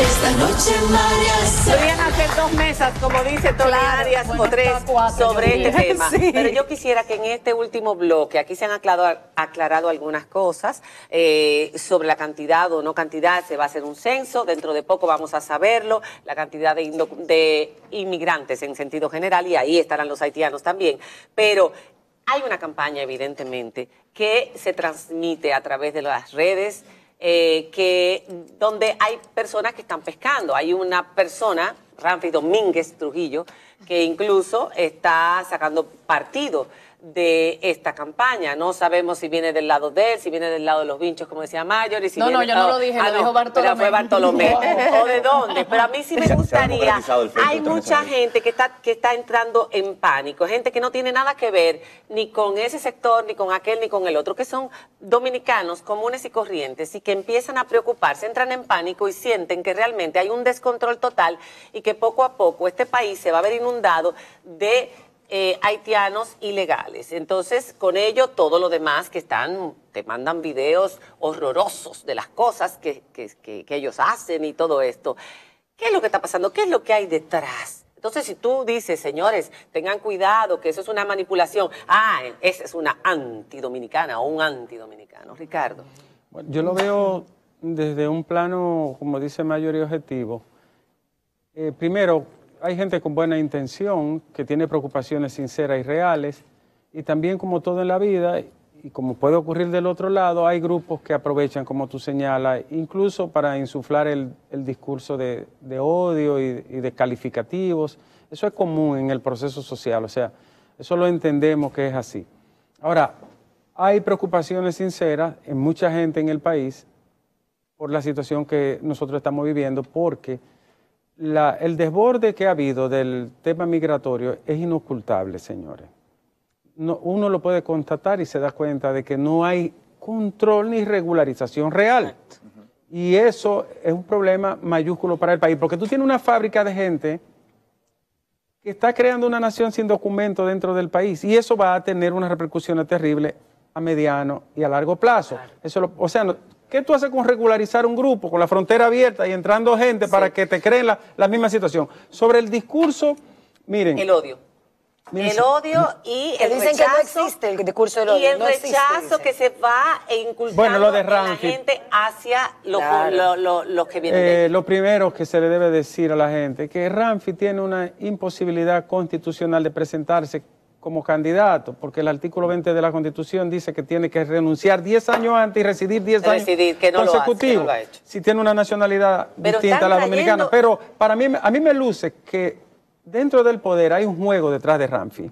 Esta noche varias. Podrían hacer dos mesas, como dice tolarias o tres sobre este tema. Pero yo quisiera que en este último bloque, aquí se han aclarado, algunas cosas eh, sobre la cantidad o no cantidad. Se va a hacer un censo, dentro de poco vamos a saberlo, la cantidad de, inmigrantes en sentido general, y ahí estarán los haitianos también. Pero hay una campaña, evidentemente, que se transmite a través de las redes. Eh, que donde hay personas que están pescando. Hay una persona, Ramfis Domínguez Trujillo, que incluso está sacando partido de esta campaña. No sabemos si viene del lado de él, si viene del lado de los vinchos, como decía Mayor. Y si no, no, yo no oh, lo dije, lo ah, dijo Bartolomé. Pero fue Bartolomé. ¿O de dónde? Pero a mí sí me gustaría. Hay mucha gente que está, que está entrando en pánico, gente que no tiene nada que ver ni con ese sector, ni con aquel, ni con el otro, que son dominicanos comunes y corrientes y que empiezan a preocuparse, entran en pánico y sienten que realmente hay un descontrol total y que poco a poco este país se va a ver inundado de eh, haitianos ilegales. Entonces, con ello, todo lo demás que están, te mandan videos horrorosos de las cosas que, ellos hacen y todo esto. ¿Qué es lo que está pasando? ¿Qué es lo que hay detrás? Entonces, si tú dices, señores, tengan cuidado, que eso es una manipulación, ah, esa es una antidominicana o un antidominicano. Ricardo. Bueno, yo lo veo desde un plano, como dice Mayor y objetivo. Eh, primero, hay gente con buena intención, que tiene preocupaciones sinceras y reales, y también como todo en la vida, y como puede ocurrir del otro lado, hay grupos que aprovechan, como tú señalas, incluso para insuflar el, discurso de, odio y, y, de calificativos. Eso es común en el proceso social, o sea, eso lo entendemos que es así. Ahora, hay preocupaciones sinceras en mucha gente en el país por la situación que nosotros estamos viviendo, porque el desborde que ha habido del tema migratorio es inocultable, señores. uno lo puede constatar y se da cuenta de que no hay control ni regularización real. Y eso es un problema mayúsculo para el país, porque tú tienes una fábrica de gente que está creando una nación sin documento dentro del país y eso va a tener unas repercusiones terribles a mediano y a largo plazo. Eso o sea, ¿Qué tú haces con regularizar un grupo, con la frontera abierta y entrando gente para que te creen la, misma situación? Sobre el discurso, miren. El odio. el odio y el dicen que no existe el discurso del odio. Y el rechazo que se va e inculcando bueno, lo la gente hacia los lo, que vienen. Eh, lo primero que se le debe decir a la gente es que Ramfi tiene una imposibilidad constitucional de presentarse como candidato, porque el artículo 20 de la Constitución dice que tiene que renunciar 10 años antes y residir 10 años consecutivos si tiene una nacionalidad distinta a la dominicana. Pero para mí, a mí me luce que dentro del poder hay un juego detrás de Ramfi.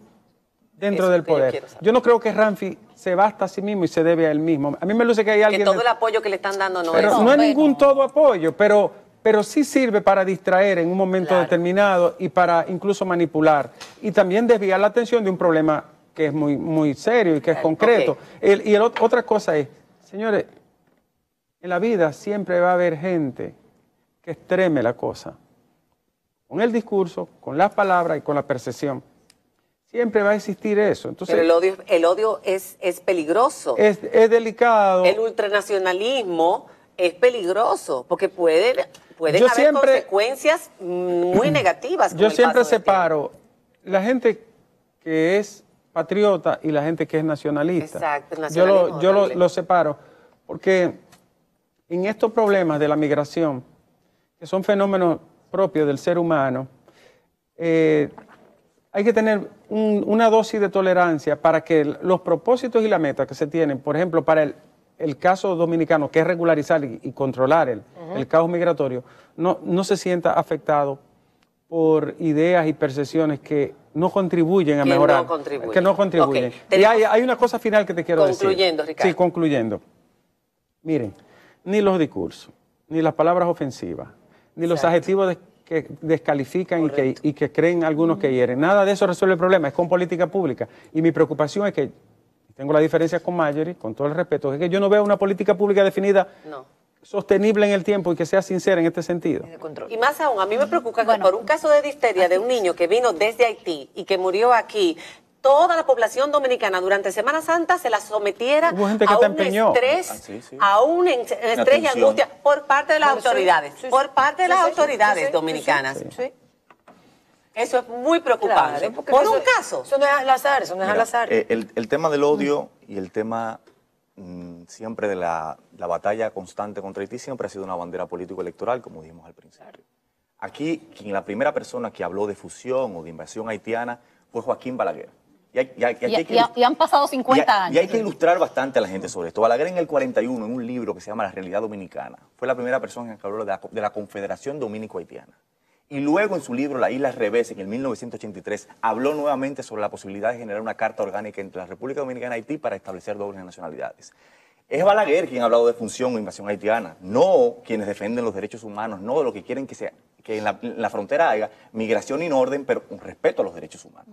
Dentro del poder. Yo, no creo que Ramfi se basta a sí mismo y se debe a él mismo. A mí me luce que hay alguien... Que todo el apoyo que le están dando no es... No, no ningún todo apoyo, pero pero sí sirve para distraer en un momento determinado y para incluso manipular y también desviar la atención de un problema que es muy, muy serio y que es concreto. y otra cosa es, señores, en la vida siempre va a haber gente que extreme la cosa, con el discurso, con las palabras y con la percepción. Siempre va a existir eso. Entonces, Pero el odio, el odio es, es peligroso. es delicado. El ultranacionalismo es peligroso, porque puede, pueden haber consecuencias muy negativas. yo siempre separo la gente que es patriota y la gente que es nacionalista. Exacto, Yo, lo, yo lo, separo, porque en estos problemas de la migración, que son fenómenos propios del ser humano, eh, hay que tener una dosis de tolerancia para que los propósitos y la meta que se tienen, por ejemplo, para el el caso dominicano, que es regularizar y, controlar el, caos migratorio, no, se sienta afectado por ideas y percepciones que no contribuyen a mejorar. Que no contribuyen. Y hay, una cosa final que te quiero decir. Concluyendo, Ricardo. Sí, concluyendo. Miren, ni los discursos, ni las palabras ofensivas, ni los adjetivos que descalifican y que, y que, creen algunos que hieren, nada de eso resuelve el problema, es con política pública. Y mi preocupación es que tengo la diferencia con Mayeri, con todo el respeto, es que yo no veo una política pública definida. sostenible en el tiempo y que sea sincera en este sentido. Y más aún, a mí me preocupa que por un caso de disteria de un niño que vino desde Haití y que murió aquí, toda la población dominicana durante Semana Santa se la sometiera ah, a, un estrés, a un estrés y angustia por parte de las autoridades, por parte de las autoridades dominicanas. Eso es muy preocupante. por un caso. Eso no es al azar, eso no es al azar. Eh, el, tema del odio y el tema mm, siempre de la, batalla constante contra Haití siempre ha sido una bandera político-electoral, como dijimos al principio. Aquí, quien, la primera persona que habló de fusión o de invasión haitiana fue Joaquín Balaguer. Y, han pasado 50 años. Y hay que ilustrar bastante a la gente sobre esto. Balaguer en el 41, en un libro que se llama La Realidad Dominicana, fue la primera persona que habló de la, de la Confederación Dominico-Haitiana. Y luego en su libro La Isla Revés, en el 1983, habló nuevamente sobre la posibilidad de generar una carta orgánica entre la República Dominicana y Haití para establecer dobles nacionalidades. Es Balaguer quien ha hablado de función o invasión haitiana, no quienes defienden los derechos humanos, no de lo que quieren que, sea, que en, la, frontera haya migración y orden, pero un respeto a los derechos humanos.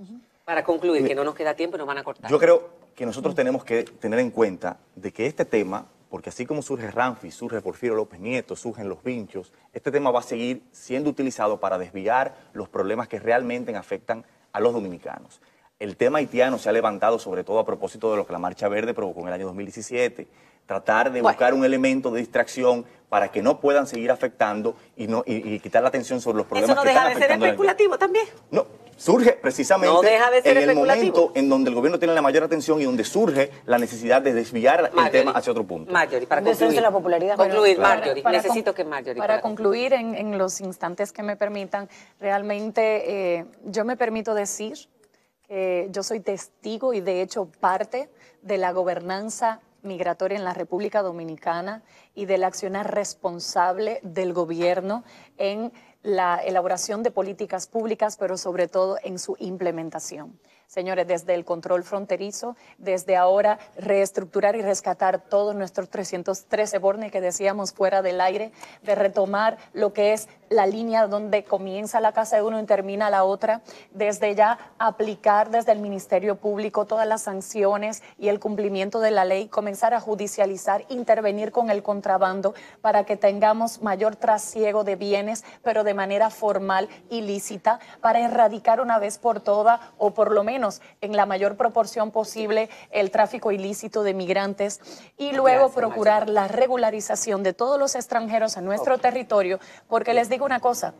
Para concluir, que no nos queda tiempo y nos van a cortar. Yo creo que nosotros tenemos que tener en cuenta de que este tema porque así como surge Ramfi, surge Porfirio López Nieto, surgen los vinchos, este tema va a seguir siendo utilizado para desviar los problemas que realmente afectan a los dominicanos. El tema haitiano se ha levantado sobre todo a propósito de lo que la Marcha Verde provocó en el año 2017 tratar de buscar un elemento de distracción para que no puedan seguir afectando y, no, y, quitar la atención sobre los problemas. Eso no deja de ser especulativo también. No, surge precisamente en el momento en donde el gobierno tiene la mayor atención y donde surge la necesidad de desviar el tema hacia otro punto. Marjorie, para concluir. necesito que concluir en, los instantes que me permitan, realmente eh, yo me permito decir que yo soy testigo y de hecho parte de la gobernanza migratoria en la República Dominicana y del accionar responsable del gobierno en la elaboración de políticas públicas, pero sobre todo en su implementación. Señores, desde el control fronterizo, desde ahora reestructurar y rescatar todos nuestros 313 bornes que decíamos fuera del aire, de retomar lo que es la línea donde comienza la casa de uno y termina la otra, desde ya aplicar desde el Ministerio Público todas las sanciones y el cumplimiento de la ley, comenzar a judicializar, intervenir con el contrabando para que tengamos mayor trasiego de bienes, pero de manera formal ilícita, para erradicar una vez por todas o por lo menos en la mayor proporción posible el tráfico ilícito de migrantes y luego procurar la regularización de todos los extranjeros a nuestro territorio, porque les digo una cosa,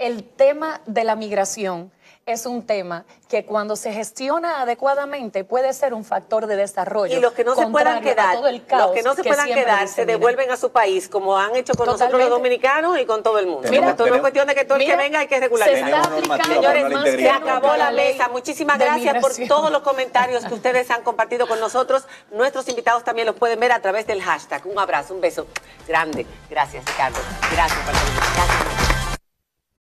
el tema de la migración es un tema que cuando se gestiona adecuadamente puede ser un factor de desarrollo. Y los que no se puedan quedar, los que no se puedan quedar se devuelven a su país, como han hecho con nosotros los dominicanos y con todo el mundo. esto no es cuestión de que todo el que venga hay que regularizar. Se, se acabó la mesa. Muchísimas gracias por todos los comentarios que ustedes han compartido con nosotros. Nuestros invitados también los pueden ver a través del hashtag. Un abrazo, un beso grande. Gracias, Ricardo. Gracias, Gracias.